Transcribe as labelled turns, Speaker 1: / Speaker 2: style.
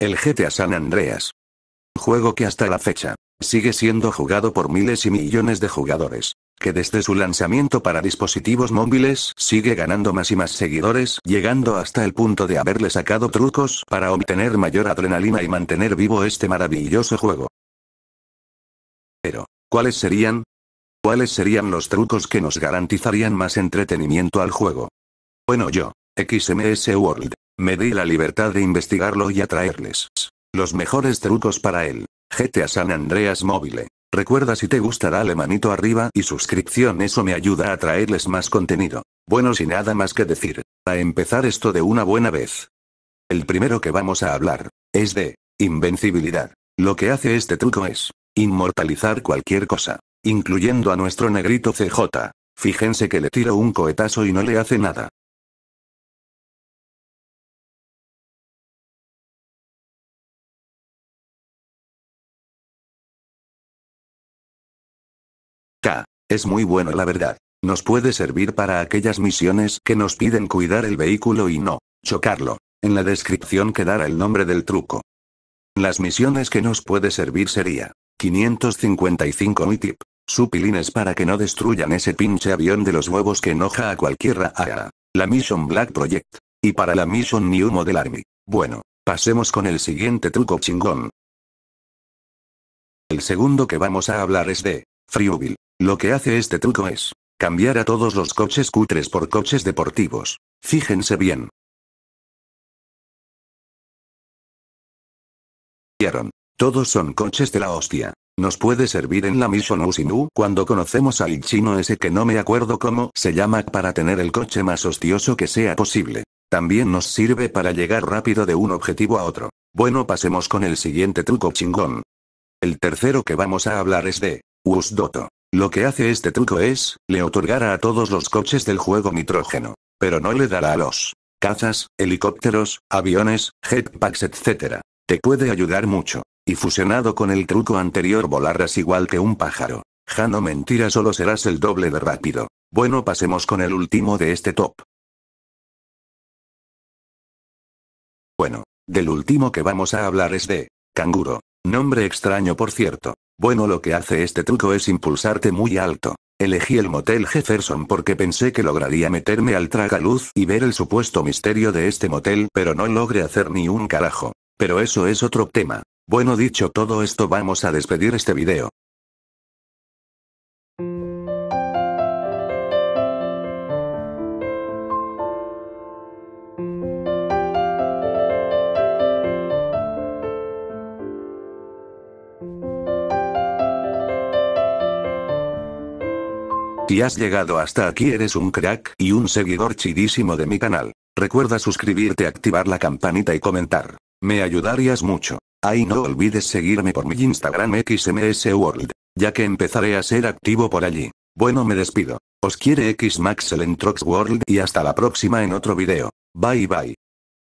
Speaker 1: El GTA San Andreas. Juego que hasta la fecha sigue siendo jugado por miles y millones de jugadores, que desde su lanzamiento para dispositivos móviles sigue ganando más y más seguidores, llegando hasta el punto de haberle sacado trucos para obtener mayor adrenalina y mantener vivo este maravilloso juego. Pero, ¿cuáles serían? ¿Cuáles serían los trucos que nos garantizarían más entretenimiento al juego? Bueno, yo XMS World. Me di la libertad de investigarlo y atraerles. Los mejores trucos para él. GTA San Andreas móvil. Recuerda si te gustará le manito arriba y suscripción eso me ayuda a traerles más contenido. Bueno sin nada más que decir, a empezar esto de una buena vez. El primero que vamos a hablar, es de, invencibilidad. Lo que hace este truco es, inmortalizar cualquier cosa, incluyendo a nuestro negrito CJ. Fíjense que le tiro un cohetazo y no le hace nada. K. Es muy bueno la verdad. Nos puede servir para aquellas misiones que nos piden cuidar el vehículo y no chocarlo. En la descripción quedará el nombre del truco. Las misiones que nos puede servir sería 555 Nuitip. Supilines para que no destruyan ese pinche avión de los huevos que enoja a cualquiera. La Mission Black Project. Y para la Mission New Model Army. Bueno, pasemos con el siguiente truco chingón. El segundo que vamos a hablar es de Friubil. Lo que hace este truco es cambiar a todos los coches cutres por coches
Speaker 2: deportivos. Fíjense bien.
Speaker 1: Todos son coches de la hostia. Nos puede servir en la Mission Usinu cuando conocemos al chino ese que no me acuerdo cómo se llama para tener el coche más hostioso que sea posible. También nos sirve para llegar rápido de un objetivo a otro. Bueno, pasemos con el siguiente truco chingón. El tercero que vamos a hablar es de Usdoto. Lo que hace este truco es, le otorgará a todos los coches del juego nitrógeno. Pero no le dará a los cazas, helicópteros, aviones, jetpacks, etc. Te puede ayudar mucho. Y fusionado con el truco anterior volarás igual que un pájaro. Ja no mentira solo serás el doble de rápido. Bueno pasemos con el último de este top.
Speaker 2: Bueno, del último que vamos
Speaker 1: a hablar es de, canguro. Nombre extraño por cierto. Bueno, lo que hace este truco es impulsarte muy alto. Elegí el motel Jefferson porque pensé que lograría meterme al tragaluz y ver el supuesto misterio de este motel, pero no logré hacer ni un carajo. Pero eso es otro tema. Bueno dicho todo esto vamos a despedir este video. Si has llegado hasta aquí eres un crack y un seguidor chidísimo de mi canal. Recuerda suscribirte, activar la campanita y comentar. Me ayudarías mucho. Ay no olvides seguirme por mi Instagram XMS World, ya que empezaré a ser activo por allí. Bueno, me despido. Os quiere xmaxelentroxworld en World y hasta la próxima en otro video. Bye bye.